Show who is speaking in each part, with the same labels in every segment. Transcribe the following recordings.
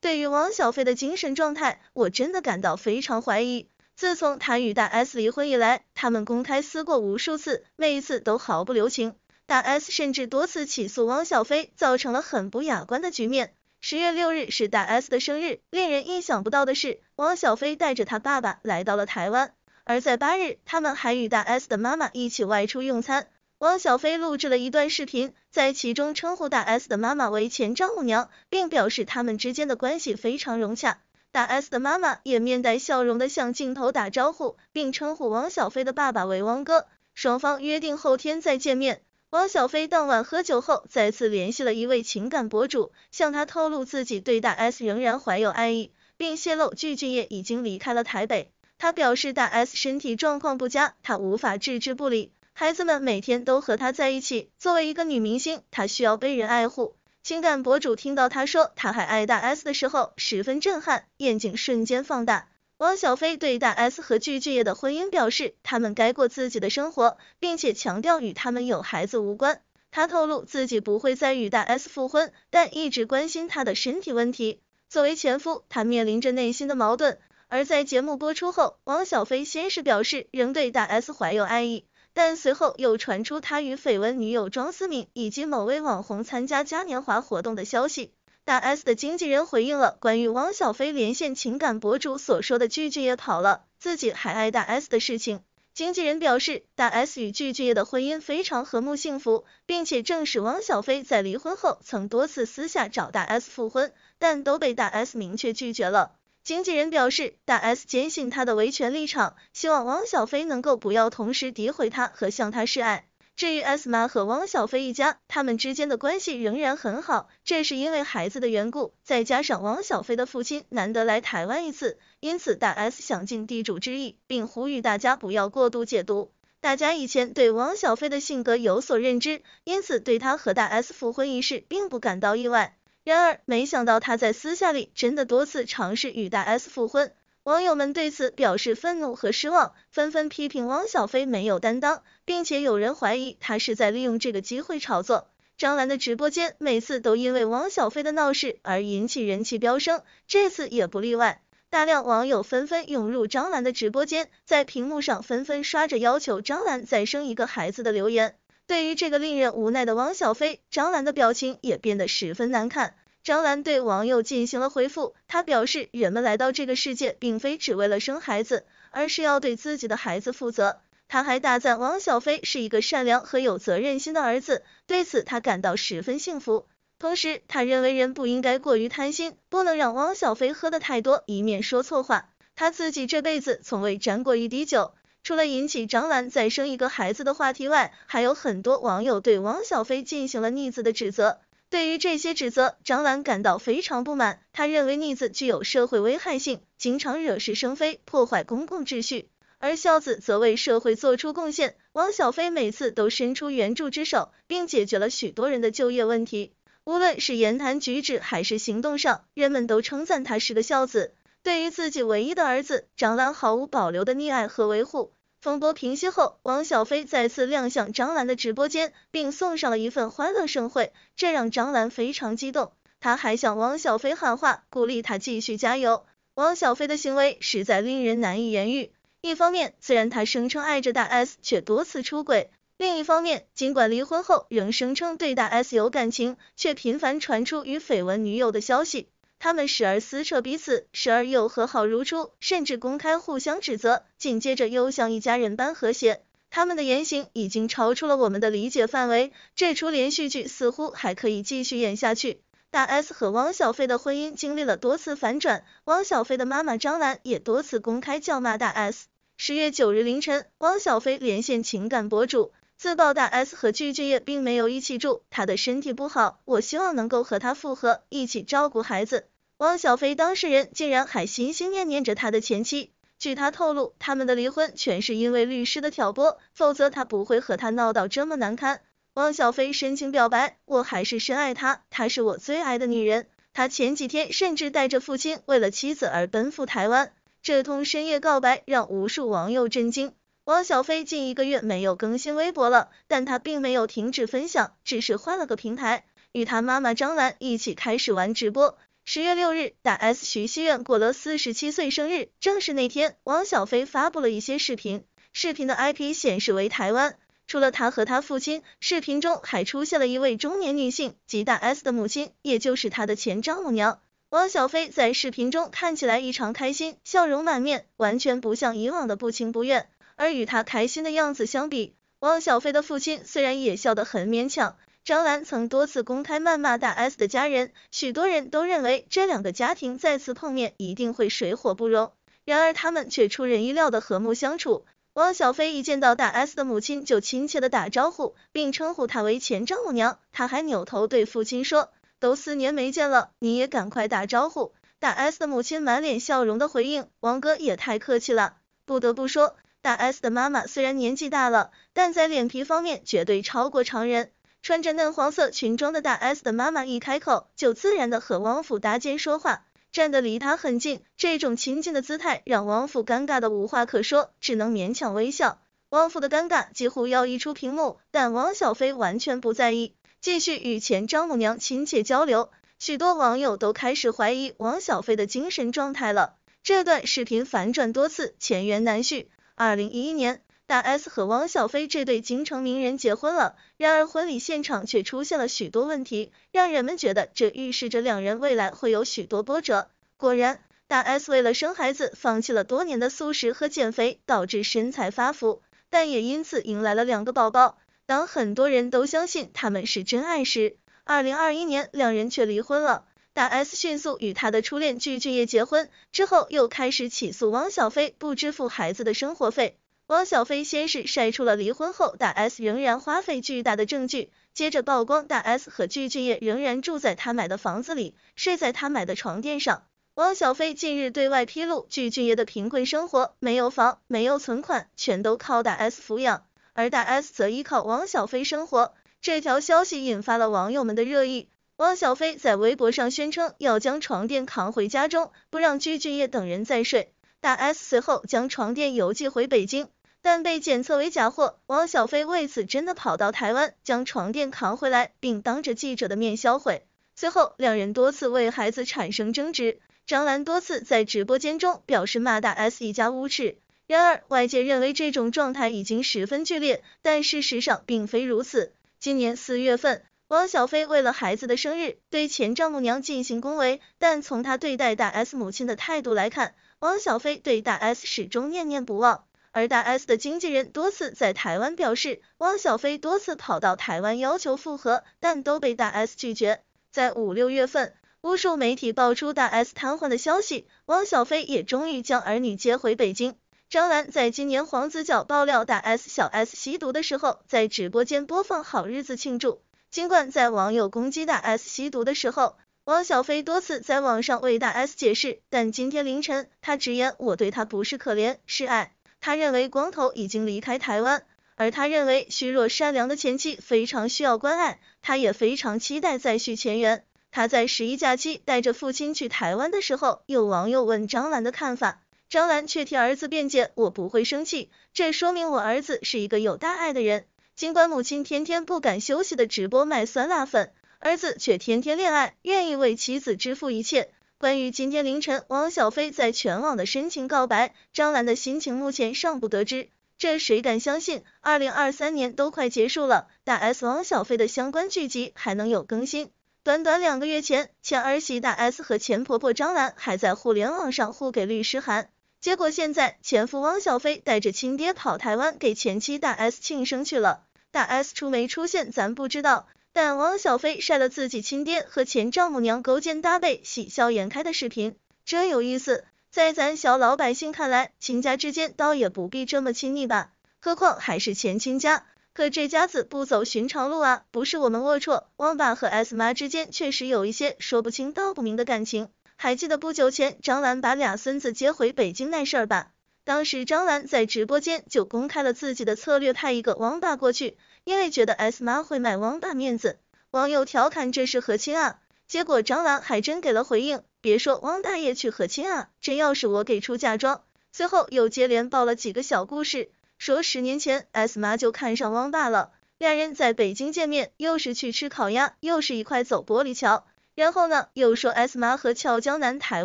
Speaker 1: 对于王小飞的精神状态，我真的感到非常怀疑。自从他与大 S 离婚以来，他们公开撕过无数次，每一次都毫不留情。大 S 甚至多次起诉汪小菲，造成了很不雅观的局面。十月六日是大 S 的生日，令人意想不到的是，汪小菲带着他爸爸来到了台湾，而在八日，他们还与大 S 的妈妈一起外出用餐。汪小菲录制了一段视频，在其中称呼大 S 的妈妈为前丈母娘，并表示他们之间的关系非常融洽。大 S 的妈妈也面带笑容的向镜头打招呼，并称呼汪小菲的爸爸为汪哥。双方约定后天再见面。汪小菲当晚喝酒后，再次联系了一位情感博主，向他透露自己对大 S 仍然怀有爱意，并泄露具俊晔已经离开了台北。他表示大 S 身体状况不佳，他无法置之不理。孩子们每天都和他在一起。作为一个女明星，她需要被人爱护。情感博主听到她说她还爱大 S 的时候，十分震撼，眼睛瞬间放大。汪小菲对大 S 和具俊晔的婚姻表示，他们该过自己的生活，并且强调与他们有孩子无关。他透露自己不会再与大 S 复婚，但一直关心她的身体问题。作为前夫，他面临着内心的矛盾。而在节目播出后，汪小菲先是表示仍对大 S 怀有爱意。但随后又传出他与绯闻女友庄思敏以及某位网红参加嘉年华活动的消息。大 S 的经纪人回应了关于汪小菲连线情感博主所说的“句句也跑了，自己还爱大 S” 的事情。经纪人表示，大 S 与聚聚也的婚姻非常和睦幸福，并且证实汪小菲在离婚后曾多次私下找大 S 复婚，但都被大 S 明确拒绝了。经纪人表示，大 S 坚信他的维权立场，希望汪小菲能够不要同时诋毁他和向他示爱。至于 S 妈和汪小菲一家，他们之间的关系仍然很好，这是因为孩子的缘故，再加上汪小菲的父亲难得来台湾一次，因此大 S 想尽地主之谊，并呼吁大家不要过度解读。大家以前对汪小菲的性格有所认知，因此对他和大 S 复婚一事并不感到意外。然而，没想到他在私下里真的多次尝试与大 S 复婚，网友们对此表示愤怒和失望，纷纷批评汪小菲没有担当，并且有人怀疑他是在利用这个机会炒作。张兰的直播间每次都因为汪小菲的闹事而引起人气飙升，这次也不例外，大量网友纷纷涌入张兰的直播间，在屏幕上纷纷刷着要求张兰再生一个孩子的留言。对于这个令人无奈的王小飞，张兰的表情也变得十分难看。张兰对网友进行了回复，她表示人们来到这个世界并非只为了生孩子，而是要对自己的孩子负责。她还大赞王小飞是一个善良和有责任心的儿子，对此她感到十分幸福。同时，她认为人不应该过于贪心，不能让王小飞喝的太多，以免说错话。她自己这辈子从未沾过一滴酒。除了引起张兰再生一个孩子的话题外，还有很多网友对汪小菲进行了逆子的指责。对于这些指责，张兰感到非常不满。他认为逆子具有社会危害性，经常惹是生非，破坏公共秩序；而孝子则为社会做出贡献。汪小菲每次都伸出援助之手，并解决了许多人的就业问题。无论是言谈举止还是行动上，人们都称赞他是个孝子。对于自己唯一的儿子，张兰毫无保留的溺爱和维护。风波平息后，王小飞再次亮相张兰的直播间，并送上了一份欢乐盛会，这让张兰非常激动。他还向王小飞喊话，鼓励他继续加油。王小飞的行为实在令人难以言喻。一方面，虽然他声称爱着大 S，却多次出轨；另一方面，尽管离婚后仍声称对大 S 有感情，却频繁传出与绯闻女友的消息。他们时而撕扯彼此，时而又和好如初，甚至公开互相指责，紧接着又像一家人般和谐。他们的言行已经超出了我们的理解范围，这出连续剧似乎还可以继续演下去。大 S 和汪小菲的婚姻经历了多次反转，汪小菲的妈妈张兰也多次公开叫骂大 S。十月九日凌晨，汪小菲连线情感博主。自曝大 S 和具俊晔也并没有一起住，他的身体不好，我希望能够和他复合，一起照顾孩子。汪小菲当事人竟然还心心念念着他的前妻，据他透露，他们的离婚全是因为律师的挑拨，否则他不会和他闹到这么难堪。汪小菲深情表白，我还是深爱她，她是我最爱的女人。他前几天甚至带着父亲为了妻子而奔赴台湾，这通深夜告白让无数网友震惊。汪小菲近一个月没有更新微博了，但他并没有停止分享，只是换了个平台，与他妈妈张兰一起开始玩直播。十月六日，大 S 徐熙媛过了四十七岁生日，正是那天，汪小菲发布了一些视频，视频的 IP 显示为台湾。除了他和他父亲，视频中还出现了一位中年女性，即大 S 的母亲，也就是他的前丈母娘。汪小菲在视频中看起来异常开心，笑容满面，完全不像以往的不情不愿。而与他开心的样子相比，汪小菲的父亲虽然也笑得很勉强。张兰曾多次公开谩骂大 S 的家人，许多人都认为这两个家庭再次碰面一定会水火不容。然而他们却出人意料的和睦相处。汪小菲一见到大 S 的母亲就亲切的打招呼，并称呼她为前丈母娘。他还扭头对父亲说，都四年没见了，你也赶快打招呼。大 S 的母亲满脸笑容的回应，王哥也太客气了。不得不说。大 S 的妈妈虽然年纪大了，但在脸皮方面绝对超过常人。穿着嫩黄色裙装的大 S 的妈妈一开口就自然的和王府搭肩说话，站得离他很近，这种亲近的姿态让王府尴尬的无话可说，只能勉强微笑。王府的尴尬几乎要溢出屏幕，但王小飞完全不在意，继续与前丈母娘亲切交流。许多网友都开始怀疑王小飞的精神状态了。这段视频反转多次，前缘难续。二零一一年，大 S 和汪小菲这对京城名人结婚了。然而，婚礼现场却出现了许多问题，让人们觉得这预示着两人未来会有许多波折。果然，大 S 为了生孩子，放弃了多年的素食和减肥，导致身材发福，但也因此迎来了两个宝宝。当很多人都相信他们是真爱时，二零二一年两人却离婚了。大 S 迅速与他的初恋具俊晔结婚之后，又开始起诉汪小菲不支付孩子的生活费。汪小菲先是晒出了离婚后大 S 仍然花费巨大的证据，接着曝光大 S 和具俊晔仍然住在他买的房子里，睡在他买的床垫上。汪小菲近日对外披露，具俊晔的贫困生活，没有房，没有存款，全都靠大 S 抚养，而大 S 则依靠汪小菲生活。这条消息引发了网友们的热议。汪小菲在微博上宣称要将床垫扛回家中，不让鞠俊祎等人再睡。大 S 随后将床垫邮寄回北京，但被检测为假货。汪小菲为此真的跑到台湾将床垫扛回来，并当着记者的面销毁。随后两人多次为孩子产生争执，张兰多次在直播间中表示骂大 S 一家无耻。然而外界认为这种状态已经十分剧烈，但事实上并非如此。今年四月份。汪小菲为了孩子的生日，对前丈母娘进行恭维，但从他对待大 S 母亲的态度来看，汪小菲对大 S 始终念念不忘。而大 S 的经纪人多次在台湾表示，汪小菲多次跑到台湾要求复合，但都被大 S 拒绝。在五六月份，无数媒体爆出大 S 瘫痪的消息，汪小菲也终于将儿女接回北京。张兰在今年黄子佼爆料大 S、小 S 吸毒的时候，在直播间播放好日子庆祝。尽管在网友攻击大 S 吸毒的时候，汪小菲多次在网上为大 S 解释，但今天凌晨他直言我对他不是可怜，是爱。他认为光头已经离开台湾，而他认为虚弱善良的前妻非常需要关爱，他也非常期待再续前缘。他在十一假期带着父亲去台湾的时候，有网友问张兰的看法，张兰却替儿子辩解我不会生气，这说明我儿子是一个有大爱的人。尽管母亲天天不敢休息的直播卖酸辣粉，儿子却天天恋爱，愿意为妻子支付一切。关于今天凌晨王小飞在全网的深情告白，张兰的心情目前尚不得知。这谁敢相信？二零二三年都快结束了，大 S 王小飞的相关剧集还能有更新？短短两个月前，前儿媳大 S 和前婆婆张兰还在互联网上互给律师函，结果现在前夫汪小菲带着亲爹跑台湾给前妻大 S 庆生去了。大 S 出没出现，咱不知道。但汪小菲晒了自己亲爹和前丈母娘勾肩搭背、喜笑颜开的视频，真有意思。在咱小老百姓看来，亲家之间倒也不必这么亲密吧？何况还是前亲家。可这家子不走寻常路啊！不是我们龌龊，汪爸和 S 妈之间确实有一些说不清道不明的感情。还记得不久前张兰把俩孙子接回北京那事儿吧？当时张兰在直播间就公开了自己的策略，派一个汪爸过去，因为觉得 S 妈会卖汪爸面子。网友调侃这是和亲啊，结果张兰还真给了回应，别说汪大爷去和亲啊，真要是我给出嫁妆。随后又接连报了几个小故事，说十年前 S 妈就看上汪爸了，两人在北京见面，又是去吃烤鸭，又是一块走玻璃桥。然后呢，又说 S 妈和俏江南台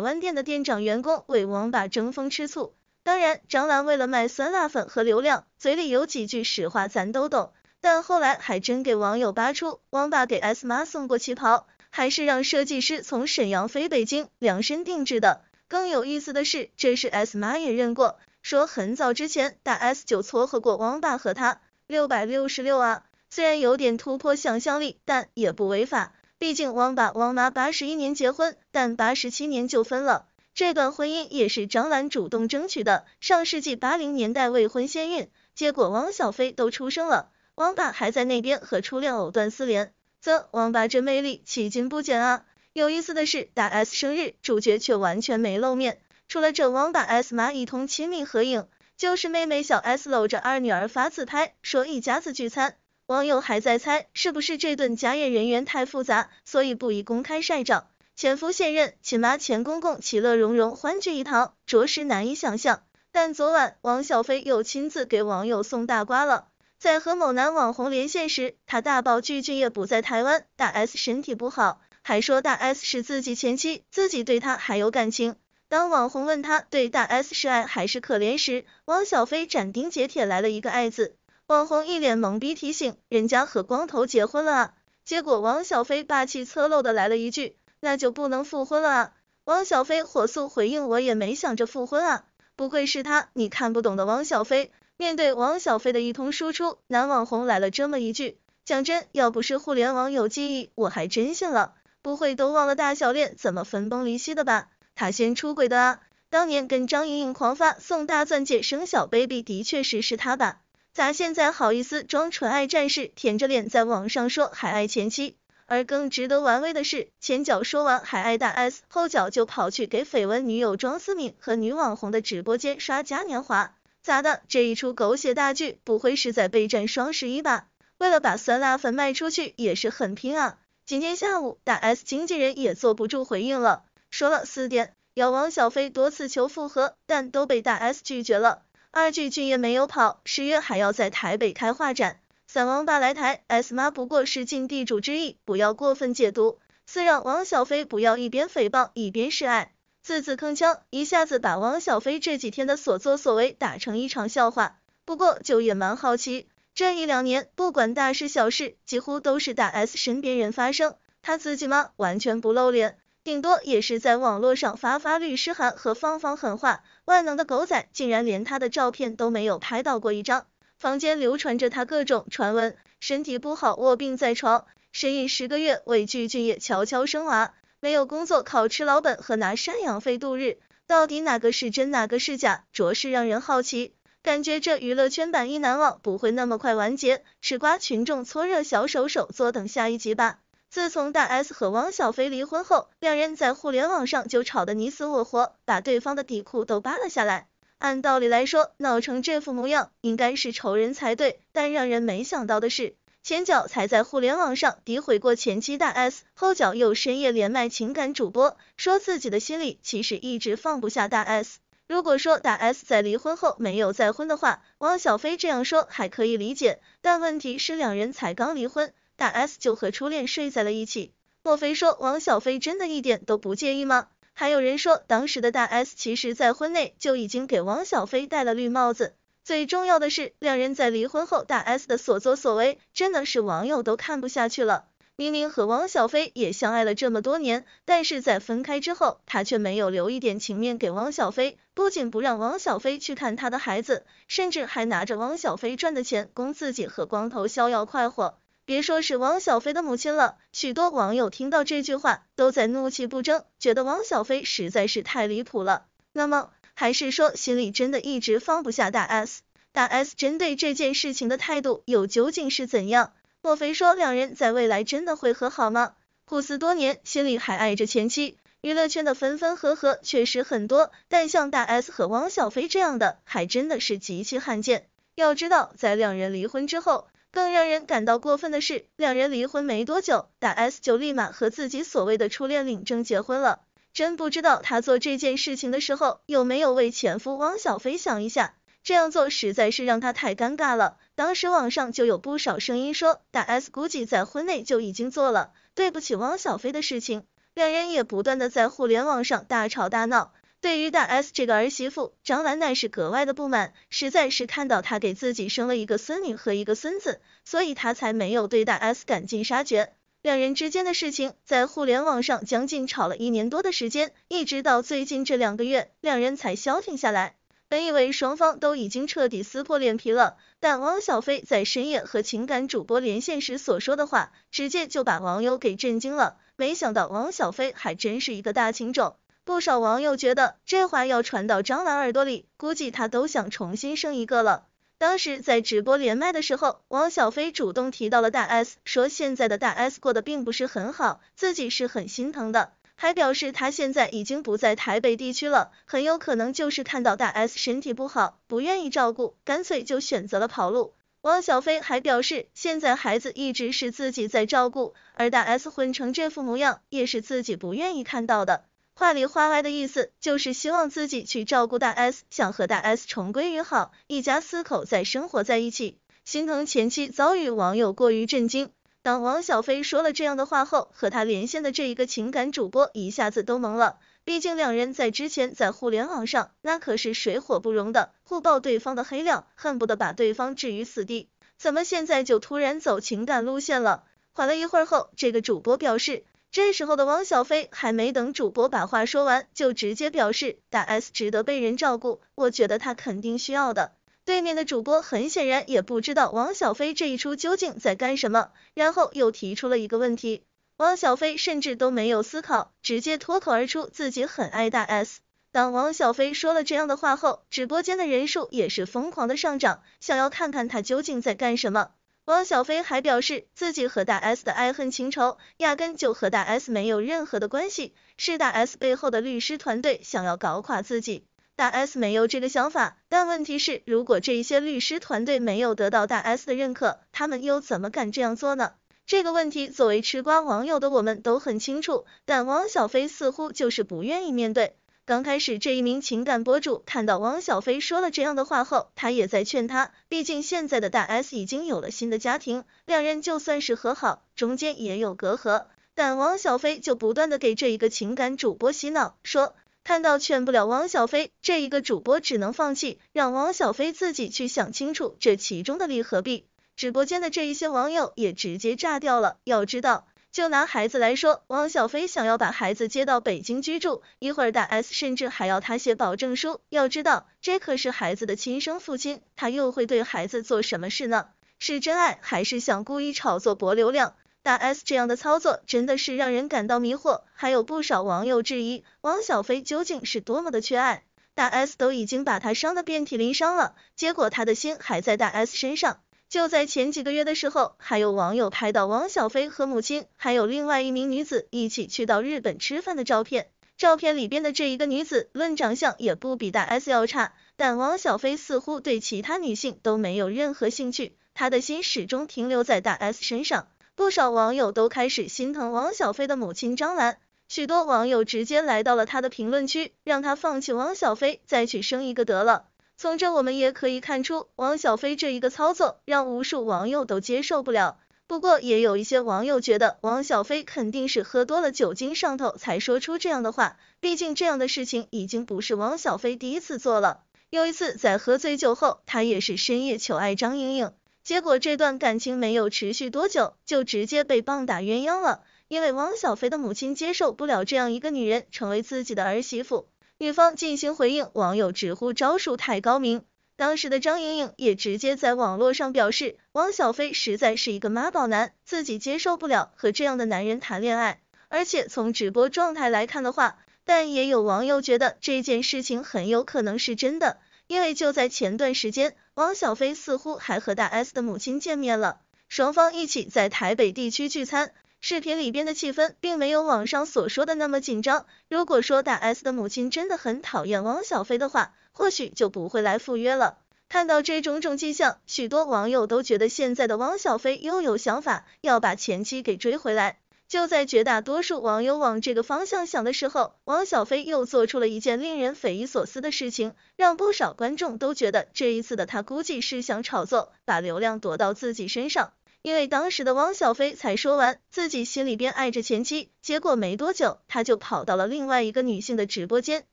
Speaker 1: 湾店的店长员工为汪爸争风吃醋。当然，张兰为了卖酸辣粉和流量，嘴里有几句实话咱都懂。但后来还真给网友扒出，汪爸给 S 妈送过旗袍，还是让设计师从沈阳飞北京量身定制的。更有意思的是，这是 S 妈也认过，说很早之前，大 S 就撮合过汪爸和他。六百六十六啊，虽然有点突破想象力，但也不违法。毕竟汪爸汪妈八十一年结婚，但八十七年就分了。这段婚姻也是张兰主动争取的，上世纪八零年代未婚先孕，结果汪小菲都出生了，汪爸还在那边和初恋藕断丝连，啧，汪爸这魅力，迄今不减啊！有意思的是，大 S 生日，主角却完全没露面，除了这汪爸 S 妈一通亲密合影，就是妹妹小 S 搂着二女儿发自拍，说一家子聚餐，网友还在猜是不是这顿家宴人员太复杂，所以不宜公开晒照。前夫现任，亲妈前公公，其乐融融，欢聚一堂，着实难以想象。但昨晚，王小飞又亲自给网友送大瓜了。在和某男网红连线时，他大爆具俊也不在台湾，大 S 身体不好，还说大 S 是自己前妻，自己对他还有感情。当网红问他对大 S 是爱还是可怜时，王小飞斩钉截铁来了一个爱字。网红一脸懵逼，提醒人家和光头结婚了啊，结果王小飞霸气侧漏的来了一句。那就不能复婚了啊！汪小菲火速回应，我也没想着复婚啊！不愧是他，你看不懂的汪小菲。”面对汪小菲的一通输出，男网红来了这么一句：讲真，要不是互联网有记忆，我还真信了，不会都忘了大小恋怎么分崩离析的吧？他先出轨的啊！当年跟张颖颖狂发送大钻戒生小 baby 的确实是他吧？咋现在好意思装纯爱战士，舔着脸在网上说还爱前妻？而更值得玩味的是，前脚说完还爱大 S，后脚就跑去给绯闻女友庄思敏和女网红的直播间刷嘉年华，咋的？这一出狗血大剧不会是在备战双十一吧？为了把酸辣粉卖出去也是很拼啊！今天下午，大 S 经纪人也坐不住回应了，说了四点，要王小飞多次求复合，但都被大 S 拒绝了。二聚俊也没有跑，十月还要在台北开画展。散王八来台，S 妈不过是尽地主之谊，不要过分解读。四让王小飞不要一边诽谤一边示爱，字字铿锵，一下子把王小飞这几天的所作所为打成一场笑话。不过就也蛮好奇，这一两年不管大事小事，几乎都是大 S 身边人发生，他自己吗完全不露脸，顶多也是在网络上发发律师函和放放狠话。万能的狗仔竟然连他的照片都没有拍到过一张。房间流传着他各种传闻，身体不好卧病在床，身孕十个月委屈俊也悄悄生娃，没有工作靠吃老本和拿赡养费度日，到底哪个是真哪个是假，着实让人好奇，感觉这娱乐圈版一难忘不会那么快完结，吃瓜群众搓热小手手，坐等下一集吧。自从大 S 和汪小菲离婚后，两人在互联网上就吵得你死我活，把对方的底裤都扒了下来。按道理来说，闹成这副模样应该是仇人才对。但让人没想到的是，前脚才在互联网上诋毁过前妻大 S，后脚又深夜连麦情感主播，说自己的心里其实一直放不下大 S。如果说大 S 在离婚后没有再婚的话，王小飞这样说还可以理解。但问题是，两人才刚离婚，大 S 就和初恋睡在了一起。莫非说王小飞真的一点都不介意吗？还有人说，当时的大 S 其实，在婚内就已经给汪小菲戴了绿帽子。最重要的是，两人在离婚后，大 S 的所作所为真的是网友都看不下去了。明明和汪小菲也相爱了这么多年，但是在分开之后，他却没有留一点情面给汪小菲，不仅不让汪小菲去看他的孩子，甚至还拿着汪小菲赚的钱供自己和光头逍遥快活。别说是王小飞的母亲了，许多网友听到这句话都在怒气不争，觉得王小飞实在是太离谱了。那么，还是说心里真的一直放不下大 S？大 S 针对这件事情的态度又究竟是怎样？莫非说两人在未来真的会和好吗？互思多年，心里还爱着前妻。娱乐圈的分分合合确实很多，但像大 S 和汪小菲这样的，还真的是极其罕见。要知道，在两人离婚之后。更让人感到过分的是，两人离婚没多久，大 S 就立马和自己所谓的初恋领证结婚了。真不知道他做这件事情的时候有没有为前夫汪小菲想一下，这样做实在是让他太尴尬了。当时网上就有不少声音说，大 S 估计在婚内就已经做了对不起汪小菲的事情。两人也不断的在互联网上大吵大闹。对于大 S 这个儿媳妇，张兰那是格外的不满，实在是看到她给自己生了一个孙女和一个孙子，所以她才没有对大 S 赶尽杀绝。两人之间的事情在互联网上将近吵了一年多的时间，一直到最近这两个月，两人才消停下来。本以为双方都已经彻底撕破脸皮了，但汪小菲在深夜和情感主播连线时所说的话，直接就把网友给震惊了。没想到汪小菲还真是一个大情种。不少网友觉得这话要传到张兰耳朵里，估计她都想重新生一个了。当时在直播连麦的时候，汪小菲主动提到了大 S，说现在的大 S 过的并不是很好，自己是很心疼的，还表示他现在已经不在台北地区了，很有可能就是看到大 S 身体不好，不愿意照顾，干脆就选择了跑路。汪小菲还表示，现在孩子一直是自己在照顾，而大 S 混成这副模样，也是自己不愿意看到的。话里话外的意思就是希望自己去照顾大 S，想和大 S 重归于好，一家四口再生活在一起。心疼前妻遭遇，网友过于震惊。当王小飞说了这样的话后，和他连线的这一个情感主播一下子都懵了。毕竟两人在之前在互联网上那可是水火不容的，互爆对方的黑料，恨不得把对方置于死地。怎么现在就突然走情感路线了？缓了一会儿后，这个主播表示。这时候的汪小菲还没等主播把话说完，就直接表示大 S 值得被人照顾，我觉得他肯定需要的。对面的主播很显然也不知道汪小菲这一出究竟在干什么，然后又提出了一个问题，汪小菲甚至都没有思考，直接脱口而出自己很爱大 S。当汪小菲说了这样的话后，直播间的人数也是疯狂的上涨，想要看看他究竟在干什么。汪小菲还表示，自己和大 S 的爱恨情仇，压根就和大 S 没有任何的关系，是大 S 背后的律师团队想要搞垮自己。大 S 没有这个想法，但问题是，如果这些律师团队没有得到大 S 的认可，他们又怎么敢这样做呢？这个问题，作为吃瓜网友的我们都很清楚，但汪小菲似乎就是不愿意面对。刚开始，这一名情感博主看到汪小菲说了这样的话后，他也在劝他，毕竟现在的大 S 已经有了新的家庭，两人就算是和好，中间也有隔阂。但汪小菲就不断的给这一个情感主播洗脑，说看到劝不了汪小菲，这一个主播只能放弃，让汪小菲自己去想清楚这其中的利和弊。直播间的这一些网友也直接炸掉了，要知道。就拿孩子来说，汪小菲想要把孩子接到北京居住，一会儿大 S 甚至还要他写保证书。要知道，这可是孩子的亲生父亲，他又会对孩子做什么事呢？是真爱还是想故意炒作博流量？大 S 这样的操作真的是让人感到迷惑。还有不少网友质疑，汪小菲究竟是多么的缺爱，大 S 都已经把他伤得遍体鳞伤了，结果他的心还在大 S 身上。就在前几个月的时候，还有网友拍到王小飞和母亲还有另外一名女子一起去到日本吃饭的照片。照片里边的这一个女子，论长相也不比大 S 要差，但王小飞似乎对其他女性都没有任何兴趣，他的心始终停留在大 S 身上。不少网友都开始心疼王小飞的母亲张兰，许多网友直接来到了他的评论区，让他放弃王小飞，再去生一个得了。从这我们也可以看出，王小飞这一个操作让无数网友都接受不了。不过也有一些网友觉得，王小飞肯定是喝多了酒精上头才说出这样的话。毕竟这样的事情已经不是王小飞第一次做了。有一次在喝醉酒后，他也是深夜求爱张莹莹，结果这段感情没有持续多久，就直接被棒打鸳鸯了。因为王小飞的母亲接受不了这样一个女人成为自己的儿媳妇。女方进行回应，网友直呼招数太高明。当时的张颖颖也直接在网络上表示，汪小菲实在是一个妈宝男，自己接受不了和这样的男人谈恋爱。而且从直播状态来看的话，但也有网友觉得这件事情很有可能是真的，因为就在前段时间，汪小菲似乎还和大 S 的母亲见面了，双方一起在台北地区聚餐。视频里边的气氛并没有网上所说的那么紧张。如果说大 S 的母亲真的很讨厌汪小菲的话，或许就不会来赴约了。看到这种种迹象，许多网友都觉得现在的汪小菲又有想法要把前妻给追回来。就在绝大多数网友往这个方向想的时候，汪小菲又做出了一件令人匪夷所思的事情，让不少观众都觉得这一次的他估计是想炒作，把流量夺到自己身上。因为当时的汪小菲才说完自己心里边爱着前妻，结果没多久他就跑到了另外一个女性的直播间，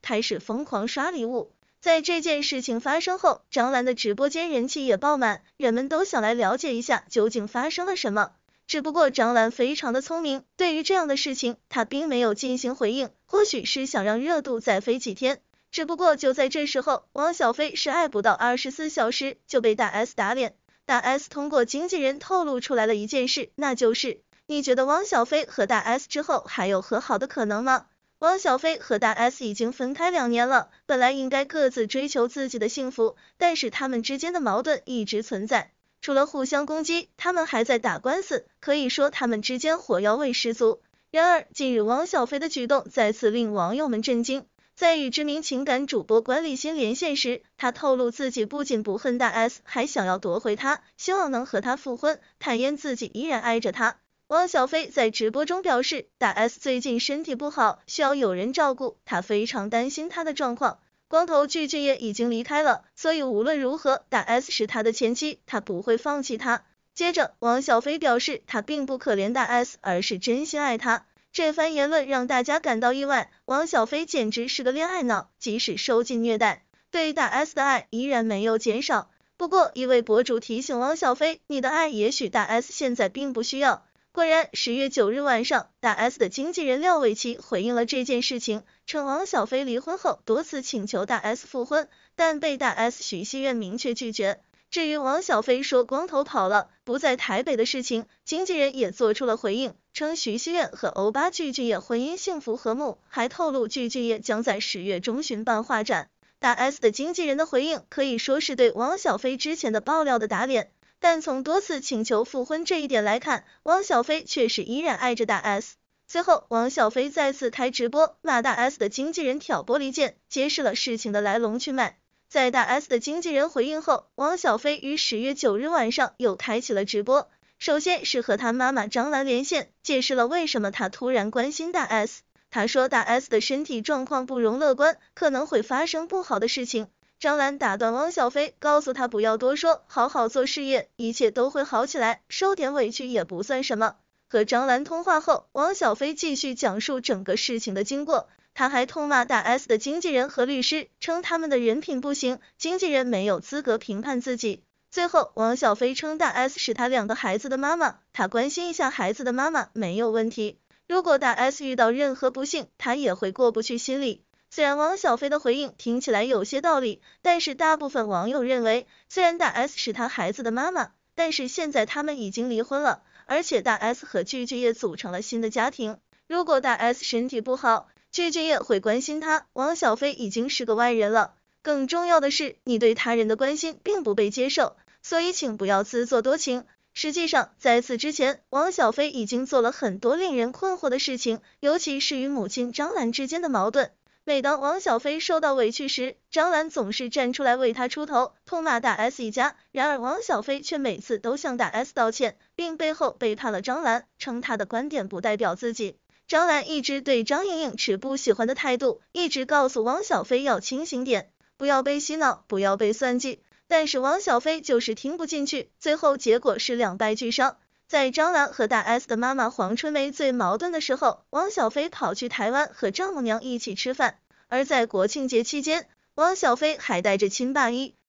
Speaker 1: 开始疯狂刷礼物。在这件事情发生后，张兰的直播间人气也爆满，人们都想来了解一下究竟发生了什么。只不过张兰非常的聪明，对于这样的事情，她并没有进行回应，或许是想让热度再飞几天。只不过就在这时候，汪小菲是爱不到二十四小时就被大 S 打脸。大 S 通过经纪人透露出来了一件事，那就是你觉得汪小菲和大 S 之后还有和好的可能吗？汪小菲和大 S 已经分开两年了，本来应该各自追求自己的幸福，但是他们之间的矛盾一直存在，除了互相攻击，他们还在打官司，可以说他们之间火药味十足。然而近日汪小菲的举动再次令网友们震惊。在与知名情感主播管立新连线时，他透露自己不仅不恨大 S，还想要夺回她，希望能和她复婚，坦言自己依然爱着她。汪小菲在直播中表示，大 S 最近身体不好，需要有人照顾，他非常担心她的状况。光头巨巨也已经离开了，所以无论如何，大 S 是他的前妻，他不会放弃他。接着，王小飞表示他并不可怜大 S，而是真心爱她。这番言论让大家感到意外，王小飞简直是个恋爱脑，即使受尽虐待，对大 S 的爱依然没有减少。不过，一位博主提醒王小飞，你的爱也许大 S 现在并不需要。果然，十月九日晚上，大 S 的经纪人廖伟琪回应了这件事情，称王小飞离婚后多次请求大 S 复婚，但被大 S 许熙苑明确拒绝。至于王小飞说光头跑了，不在台北的事情，经纪人也做出了回应。称徐熙媛和欧巴具俊也婚姻幸福和睦，还透露具俊也将在十月中旬办画展。大 S 的经纪人的回应可以说是对汪小菲之前的爆料的打脸，但从多次请求复婚这一点来看，汪小菲却是依然爱着大 S。最后，汪小菲再次开直播骂大 S 的经纪人挑拨离间，揭示了事情的来龙去脉。在大 S 的经纪人回应后，汪小菲于十月九日晚上又开启了直播。首先是和他妈妈张兰连线，解释了为什么他突然关心大 S。他说大 S 的身体状况不容乐观，可能会发生不好的事情。张兰打断汪小菲，告诉他不要多说，好好做事业，一切都会好起来，受点委屈也不算什么。和张兰通话后，汪小菲继续讲述整个事情的经过。他还痛骂大 S 的经纪人和律师，称他们的人品不行，经纪人没有资格评判自己。最后，王小飞称大 S 是他两个孩子的妈妈，他关心一下孩子的妈妈没有问题。如果大 S 遇到任何不幸，他也会过不去心里。虽然王小飞的回应听起来有些道理，但是大部分网友认为，虽然大 S 是他孩子的妈妈，但是现在他们已经离婚了，而且大 S 和具俊晔组成了新的家庭。如果大 S 身体不好，具俊晔会关心她，王小飞已经是个外人了。更重要的是，你对他人的关心并不被接受，所以请不要自作多情。实际上，在此之前，王小飞已经做了很多令人困惑的事情，尤其是与母亲张兰之间的矛盾。每当王小飞受到委屈时，张兰总是站出来为他出头，痛骂大 S 一家。然而，王小飞却每次都向大 S 道歉，并背后背叛了张兰，称他的观点不代表自己。张兰一直对张莹莹持不喜欢的态度，一直告诉王小飞要清醒点。不要被洗脑，不要被算计。但是王小飞就是听不进去，最后结果是两败俱伤。在张兰和大 S 的妈妈黄春梅最矛盾的时候，王小飞跑去台湾和丈母娘一起吃饭；而在国庆节期间，王小飞还带着亲爸一。